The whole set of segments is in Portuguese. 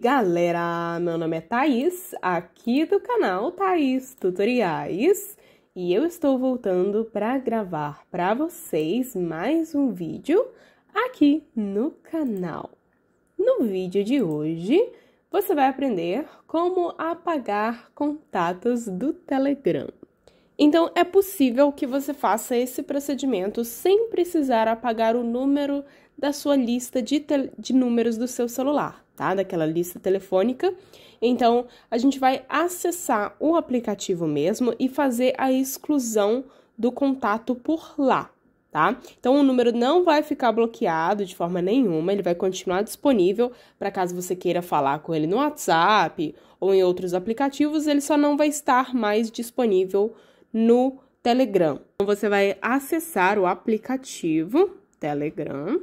galera, meu nome é Thaís, aqui do canal Thaís Tutoriais, e eu estou voltando para gravar para vocês mais um vídeo aqui no canal. No vídeo de hoje, você vai aprender como apagar contatos do Telegram. Então, é possível que você faça esse procedimento sem precisar apagar o número da sua lista de, de números do seu celular, tá? Daquela lista telefônica. Então, a gente vai acessar o aplicativo mesmo e fazer a exclusão do contato por lá, tá? Então o número não vai ficar bloqueado de forma nenhuma, ele vai continuar disponível para caso você queira falar com ele no WhatsApp ou em outros aplicativos, ele só não vai estar mais disponível no Telegram. Então, você vai acessar o aplicativo Telegram.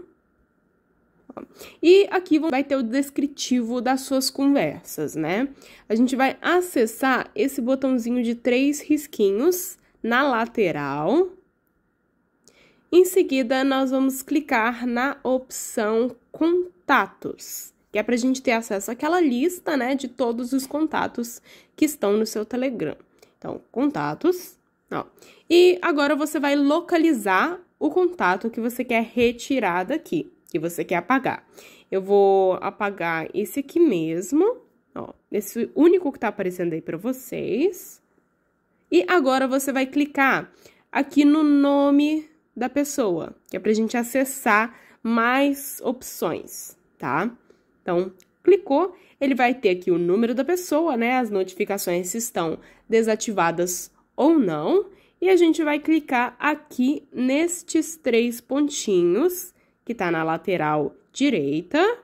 E aqui vai ter o descritivo das suas conversas, né? A gente vai acessar esse botãozinho de três risquinhos na lateral. Em seguida, nós vamos clicar na opção Contatos, que é para a gente ter acesso àquela lista, né, de todos os contatos que estão no seu Telegram. Então, Contatos. Ó. E agora você vai localizar o contato que você quer retirar daqui, que você quer apagar. Eu vou apagar esse aqui mesmo, ó, esse único que tá aparecendo aí para vocês. E agora você vai clicar aqui no nome da pessoa, que é pra gente acessar mais opções, tá? Então, clicou, ele vai ter aqui o número da pessoa, né? As notificações estão desativadas ou não. E a gente vai clicar aqui nestes três pontinhos, que está na lateral direita.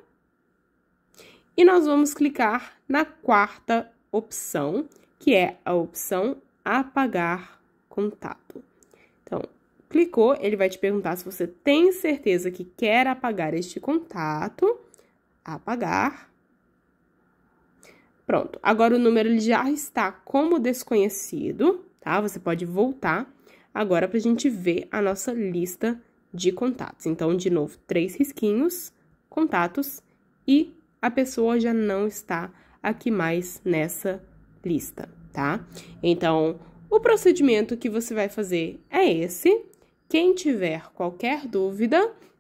E nós vamos clicar na quarta opção, que é a opção apagar contato. Então, clicou, ele vai te perguntar se você tem certeza que quer apagar este contato. Apagar. Pronto, agora o número ele já está como desconhecido tá? Você pode voltar agora para a gente ver a nossa lista de contatos. Então, de novo, três risquinhos, contatos, e a pessoa já não está aqui mais nessa lista, tá? Então, o procedimento que você vai fazer é esse. Quem tiver qualquer dúvida,